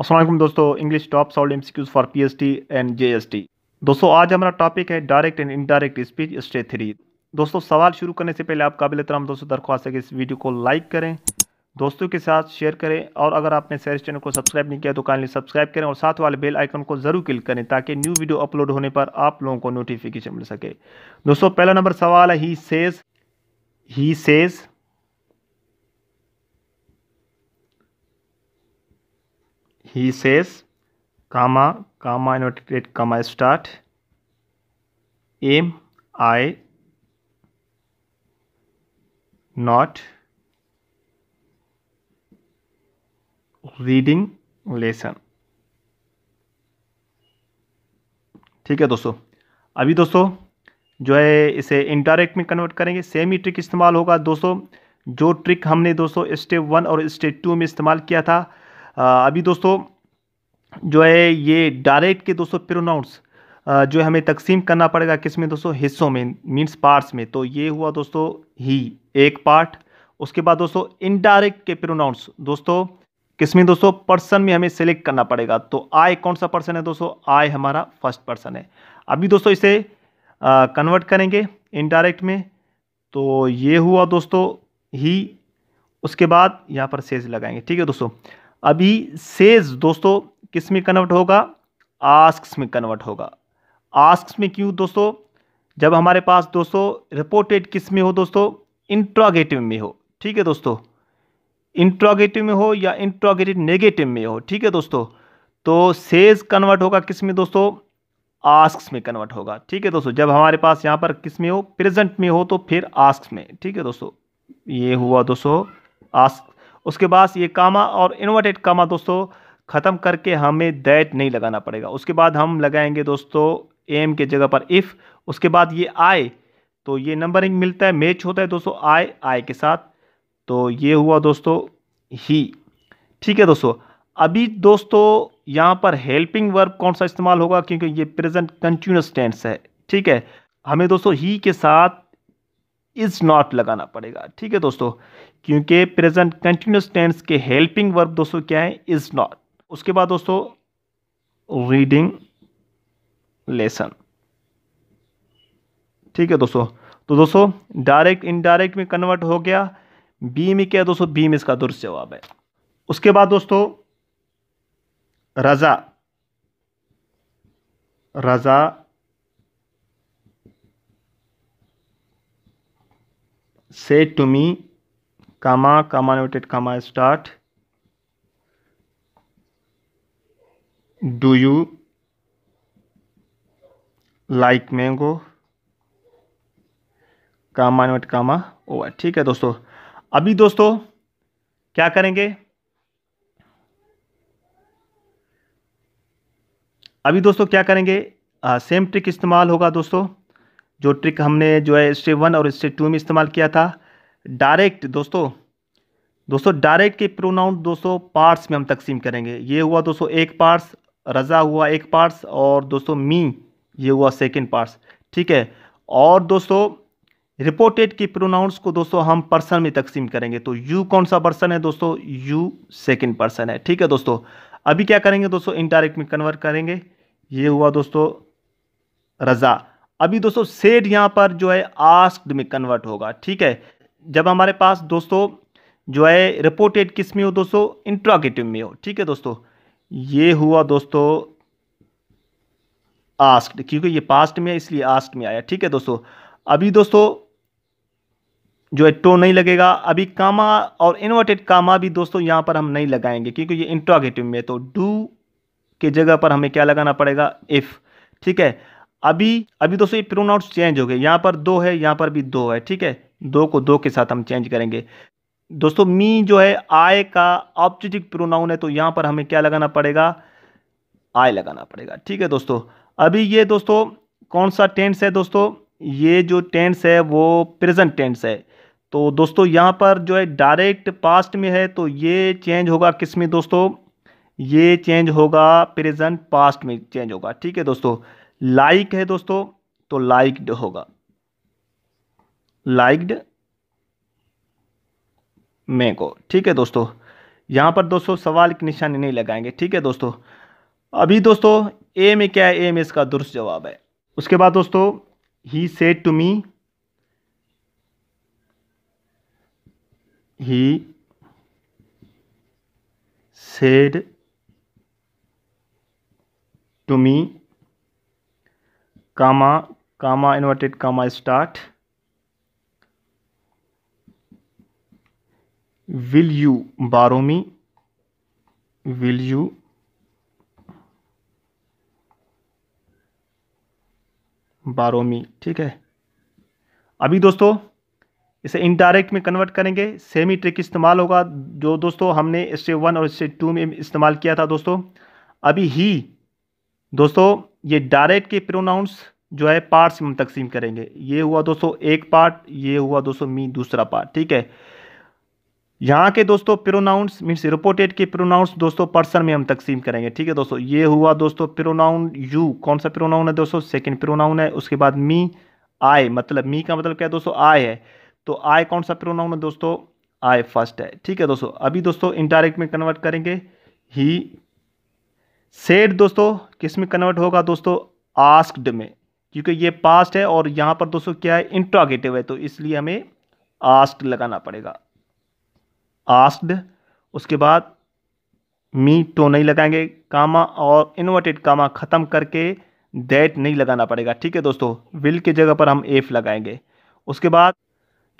असलम दोस्तों English top solved M for P S T and J S T दोस्तों आज हमारा टॉपिक है direct and indirect speech step three दोस्तों सवाल शुरू करने से पहले आप काबिल तरह दोस्तों दरख्वास्त है कि इस वीडियो को लाइक करें दोस्तों के साथ शेयर करें और अगर आपने सैर चैनल को सब्सक्राइब नहीं किया तो काइंडली सब्सक्राइब करें और साथ वाले बेल आइकन को ज़रूर क्लिक करें ताकि न्यू वीडियो अपलोड होने पर आप लोगों को नोटिफिकेशन मिल सके दोस्तों पहला नंबर सवाल है he says he says he says comma comma inverted comma start am i not reading lesson ठीक है दोस्तों अभी दोस्तों जो है इसे इंडायरेक्ट में कन्वर्ट करेंगे सेम ही ट्रिक इस्तेमाल होगा दोस्तों जो ट्रिक हमने दोस्तों स्टेप वन और स्टेप टू में इस्तेमाल किया था अभी दोस्तों जो है ये डायरेक्ट के दोस्तों प्रोनाउंस जो हमें तकसीम करना पड़ेगा किस में दोस्तों हिस्सों में मीन्स पार्ट्स में तो ये हुआ दोस्तों ही एक पार्ट उसके बाद दोस्तों इनडायरेक्ट के प्रोनाउंस दोस्तों किस में दोस्तों पर्सन में हमें सेलेक्ट करना पड़ेगा तो आय कौन सा पर्सन है दोस्तों आय हमारा फर्स्ट पर्सन है अभी दोस्तों इसे कन्वर्ट करेंगे इनडायरेक्ट में तो ये हुआ दोस्तों ही उसके बाद यहाँ पर सेज लगाएंगे ठीक है दोस्तों अभी सेज दोस्तों किस में कन्वर्ट होगा आस्क्स में कन्वर्ट होगा आस्क्स में क्यों दोस्तों जब हमारे पास दोस्तों रिपोर्टेड किस में हो दोस्तों इंट्रोगेटिव में हो ठीक है दोस्तों इंट्रोगेटिव में हो या इंट्रोगेटिव नेगेटिव में हो ठीक है दोस्तों तो सेज कन्वर्ट होगा किस में दोस्तों आस्क में कन्वर्ट होगा ठीक है दोस्तों जब हमारे पास यहाँ पर किस में हो प्रेजेंट में हो तो फिर आस्क में ठीक है दोस्तों ये हुआ दोस्तों आस्क उसके बाद ये कामा और इन्वर्टेड कामा दोस्तों ख़त्म करके हमें दैट नहीं लगाना पड़ेगा उसके बाद हम लगाएंगे दोस्तों एम के जगह पर इफ़ उसके बाद ये आए तो ये नंबरिंग मिलता है मैच होता है दोस्तों आए आए के साथ तो ये हुआ दोस्तों ही ठीक है दोस्तों अभी दोस्तों यहाँ पर हेल्पिंग वर्ब कौन सा इस्तेमाल होगा क्योंकि ये प्रेजेंट कंटिन्यूस टेंस है ठीक है हमें दोस्तों ही के साथ इज़ नॉट लगाना पड़ेगा ठीक है दोस्तों क्योंकि प्रेजेंट कंटिन्यूस टेंस के हेल्पिंग वर्ब दोस्तों क्या है इज़ नॉट उसके बाद दोस्तों रीडिंग लेसन ठीक है दोस्तों तो दोस्तों डायरेक्ट इनडायरेक्ट में कन्वर्ट हो गया बीम क्या है दोस्तों बीम इसका दुरुस्त जवाब है उसके बाद दोस्तों रज़ा रज़ा say to me comma comma noted comma start do you like mango comma noted comma over ठीक है दोस्तों अभी दोस्तों क्या करेंगे अभी दोस्तों क्या करेंगे सेम ट्रिक इस्तेमाल होगा दोस्तों जो ट्रिक हमने जो है स्टेप वन और स्टेप टू में इस्तेमाल किया था डायरेक्ट दोस्तों दोस्तों डायरेक्ट के प्रोनाउन दोस्तों पार्ट्स में हम तकसीम करेंगे ये हुआ दोस्तों एक पार्ट्स रज़ा हुआ एक पार्ट्स और दोस्तों मी ये हुआ सेकेंड पार्ट्स ठीक है और दोस्तों रिपोर्टेड के प्रोनाउंस को दोस्तों हम पर्सन में तकसीम करेंगे तो यू कौन सा पर्सन है दोस्तों यू सेकेंड पर्सन है ठीक है दोस्तों अभी क्या करेंगे दोस्तों इनडायरेक्ट में कन्वर्ट करेंगे ये हुआ दोस्तों रज़ा अभी दोस्तों सेट यहाँ पर जो है आस्क्ड में कन्वर्ट होगा ठीक है जब हमारे पास दोस्तों जो है रिपोर्टेड किस में हो दोस्तों इंट्रागेटिव में हो ठीक है दोस्तों ये हुआ दोस्तों आस्क्ड क्योंकि ये पास्ट में है इसलिए आस्ट में आया ठीक है दोस्तों अभी दोस्तों जो है टो नहीं लगेगा अभी कामा और इन्वर्टेड कामा भी दोस्तों यहाँ पर हम नहीं लगाएंगे क्योंकि ये इंट्रागेटिव में है तो डू के जगह पर हमें क्या लगाना पड़ेगा इफ़ ठीक है अभी अभी दोस्तों ये प्रोनाउंस चेंज हो गए यहाँ पर दो है यहाँ पर भी दो है ठीक है दो को दो के साथ हम चेंज करेंगे दोस्तों मी जो है आय का ऑप्जिटिव प्रोनाउन है तो यहाँ पर हमें क्या लगाना पड़ेगा आय लगाना पड़ेगा ठीक है दोस्तों अभी ये दोस्तों कौन सा टेंस है दोस्तों ये जो टेंस है वो प्रेजेंट टेंस है तो दोस्तों यहाँ पर जो है डायरेक्ट पास्ट में है तो ये चेंज होगा किस में दोस्तों ये चेंज होगा प्रेजेंट पास्ट में चेंज होगा ठीक है दोस्तों लाइक है दोस्तों तो लाइक्ड होगा लाइक्ड मे को ठीक है दोस्तों यहां पर दोस्तों सवाल की निशानी नहीं लगाएंगे ठीक है दोस्तों अभी दोस्तों ए में क्या है ए में इसका दुरुस्त जवाब है उसके बाद दोस्तों he said to me he said to me comma comma inverted comma start will you borrow me will you borrow me ठीक है अभी दोस्तों इसे इनडायरेक्ट में कन्वर्ट करेंगे सेमी ट्रिक इस्तेमाल होगा जो दोस्तों हमने स्टेप वन और स्टेप टू में इस्तेमाल किया था दोस्तों अभी ही दोस्तों ये डायरेक्ट के प्रोनाउंस जो है पार्ट्स में तकसीम करेंगे ये हुआ दोस्तों एक पार्ट ये हुआ दोस्तों मी दूसरा पार्ट ठीक है यहाँ के दोस्तों प्रोनाउंस मीन्स रिपोर्टेड के प्रोनाउंस दोस्तों पर्सन में हम तकसीम करेंगे ठीक है दोस्तों ये हुआ दोस्तों प्रोनाउन यू कौन सा प्रोनाउन है दोस्तों सेकंड प्रोनाउन है उसके बाद मी आय मतलब मी का मतलब क्या है दोस्तों आय है तो आय कौन सा प्रोनाउन है दोस्तों आय फर्स्ट है ठीक है दोस्तों अभी दोस्तों इनडायरेक्ट में कन्वर्ट करेंगे ही सेड दोस्तों किस में कन्वर्ट होगा दोस्तों आस्क्ड में क्योंकि ये पास्ट है और यहाँ पर दोस्तों क्या है इंट्रागेटिव है तो इसलिए हमें आस्ट लगाना पड़ेगा आस्ड उसके बाद मी तो नहीं लगाएंगे कामा और इन्वर्टेड कामा ख़त्म करके दैट नहीं लगाना पड़ेगा ठीक है दोस्तों विल की जगह पर हम एफ लगाएंगे उसके बाद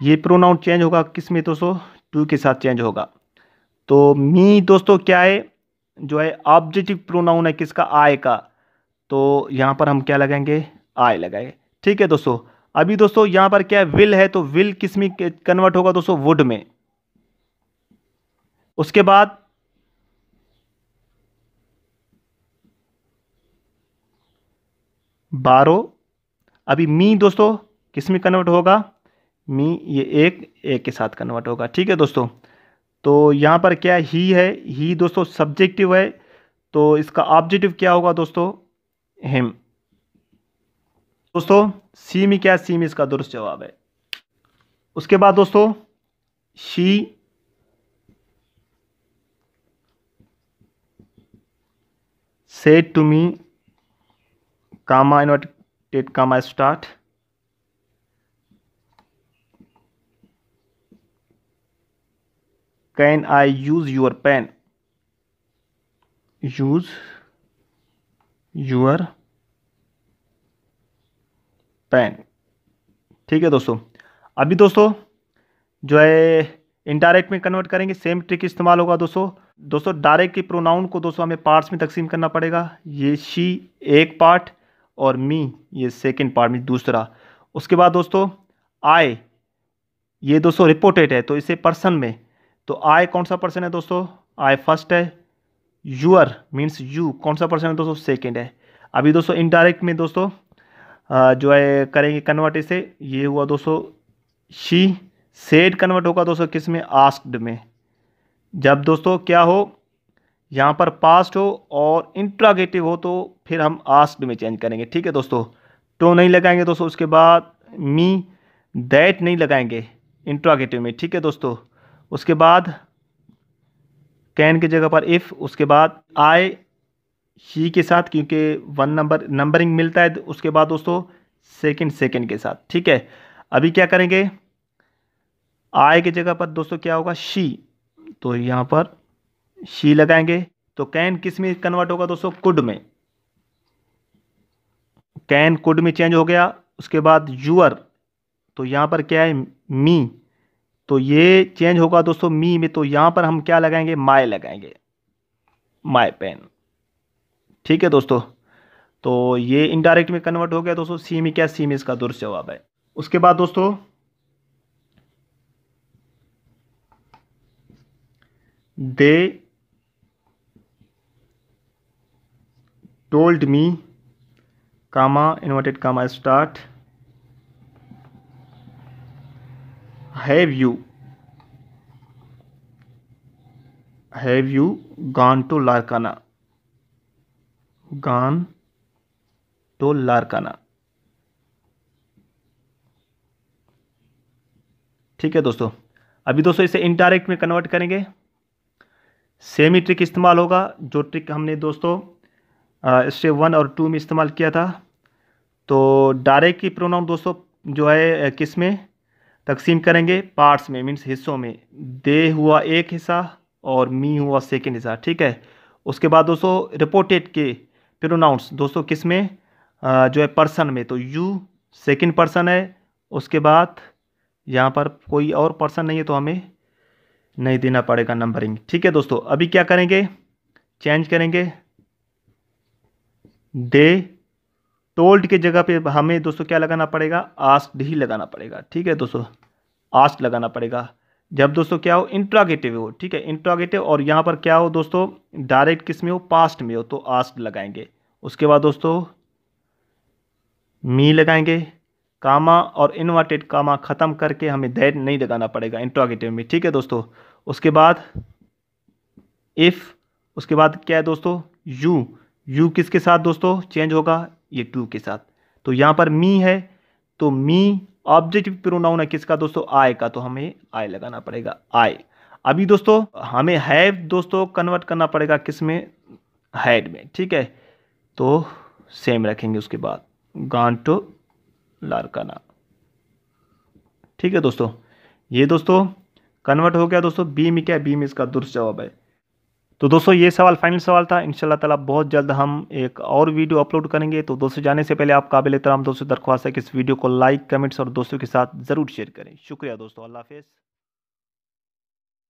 ये प्रोनाउन चेंज होगा किस में दोस्तों टू के साथ चेंज होगा तो मी दोस्तों क्या है जो है ऑब्जेक्टिव प्रोनाउन है किसका आय का तो यहाँ पर हम क्या लगाएंगे आय लगाएंगे ठीक है दोस्तों अभी दोस्तों यहाँ पर क्या है विल है तो विल किस में कन्वर्ट होगा दोस्तों वुड में उसके बाद बारो अभी मी दोस्तों किस में कन्वर्ट होगा मी ये एक एक के साथ कन्वर्ट होगा ठीक है दोस्तों तो यहाँ पर क्या ही है ही दोस्तों सब्जेक्टिव है तो इसका ऑब्जेक्टिव क्या होगा दोस्तों हिम दोस्तों सी में क्या सी में इसका दुरुस्त जवाब है उसके बाद दोस्तों she said to me comma inverted comma start can I use your pen use your pen ठीक है दोस्तों अभी दोस्तों जो है इनडायरेक्ट में कन्वर्ट करेंगे सेम ट्रिक इस्तेमाल होगा दोस्तों दोस्तों डायरेक्ट के प्रोनाउन को दोस्तों हमें पार्ट्स में तकसीम करना पड़ेगा ये शी एक पार्ट और मी ये सेकंड पार्ट में दूसरा उसके बाद दोस्तों आई ये दोस्तों रिपोर्टेड है तो इसे पर्सन में तो आई कौन सा पर्सन है दोस्तों आई फर्स्ट है यूअर मीन्स यू कौन सा पर्सन है दोस्तों सेकेंड है अभी दोस्तों इनडायरेक्ट में दोस्तों जो है करेंगे कन्वर्ट इसे ये हुआ दोस्तों शी सेड कन्वर्ट होगा दोस्तों किस में आस्क्ड में जब दोस्तों क्या हो यहाँ पर पास्ट हो और इंट्रागेटिव हो तो फिर हम आस्क्ड में चेंज करेंगे ठीक है दोस्तों टो तो नहीं लगाएंगे दोस्तों उसके बाद मी दैट नहीं लगाएंगे इंट्रागेटिव में ठीक है दोस्तों उसके बाद कैन की जगह पर इफ़ उसके बाद आई ही के साथ क्योंकि वन नंबर नंबरिंग मिलता है तो उसके बाद दोस्तों सेकंड सेकंड के साथ ठीक है अभी क्या करेंगे आई की जगह पर दोस्तों क्या होगा शी तो यहां पर शी लगाएंगे तो कैन किस में कन्वर्ट होगा दोस्तों कुड में कैन कुड में चेंज हो गया उसके बाद यूअर तो यहां पर क्या है मी तो ये चेंज होगा दोस्तों मी में तो यहां पर हम क्या लगाएंगे माय लगाएंगे माय पेन ठीक है दोस्तों तो ये इनडायरेक्ट में कन्वर्ट हो गया दोस्तों सी में क्या सी में इसका दुरुस्त जवाब है उसके बाद दोस्तों they told me comma inverted comma start have you have you gone to Larkana gone to Larkana ठीक है दोस्तों अभी दोस्तों इसे इनडायरेक्ट में कन्वर्ट करेंगे सेम ही ट्रिक इस्तेमाल होगा जो ट्रिक हमने दोस्तों स्टेप वन और टू में इस्तेमाल किया था तो डायरेक्ट की प्रोनाउन दोस्तों जो है किस में तकसीम करेंगे पार्ट्स में मीन्स हिस्सों में दे हुआ एक हिस्सा और मी हुआ सेकेंड हिस्सा ठीक है उसके बाद दोस्तों रिपोर्टेड के प्रोनाउंस दोस्तों किस में आ, जो है पर्सन में तो यू सेकेंड पर्सन है उसके बाद यहाँ पर कोई और पर्सन नहीं है तो हमें नहीं देना पड़ेगा नंबरिंग ठीक है दोस्तों अभी क्या करेंगे चेंज करेंगे दे टोल्ड के जगह पे हमें दोस्तों क्या लगाना पड़ेगा आस्ट ही लगाना पड़ेगा ठीक है दोस्तों आस्ट लगाना पड़ेगा जब दोस्तों क्या हो इंट्रागेटिव हो ठीक है इंट्रागेटिव और यहाँ पर क्या हो दोस्तों डायरेक्ट किस में हो पास्ट में हो तो आस्ट लगाएंगे उसके बाद दोस्तों मी लगाएंगे कामा और इन्वर्टेड कामा ख़त्म करके हमें दैट नहीं लगाना पड़ेगा इंट्रागेटिव में ठीक है दोस्तों उसके बाद इफ़ उसके बाद क्या है दोस्तों यू यू किसके साथ दोस्तों चेंज होगा ये टू के साथ तो यहाँ पर मी है तो मी ऑब्जेक्टिव प्रोनाउन है किसका दोस्तों आय का तो हमें आय लगाना पड़ेगा आय अभी दोस्तों हमें हैव दोस्तों कन्वर्ट करना पड़ेगा किस में हैड में ठीक है तो सेम रखेंगे उसके बाद गांटो लारकाना ठीक है दोस्तों ये दोस्तों कन्वर्ट हो गया दोस्तों बी में क्या बी में इसका दुरुस्त जवाब है तो दोस्तों ये सवाल फाइनल सवाल था इन ताला बहुत जल्द हम एक और वीडियो अपलोड करेंगे तो दोस्तों जाने से पहले आप काबिल एहतराम दोस्तों दरख्वास्त है कि इस वीडियो को लाइक कमेंट्स और दोस्तों के साथ ज़रूर शेयर करें शुक्रिया दोस्तों अल्लाह हाफिज़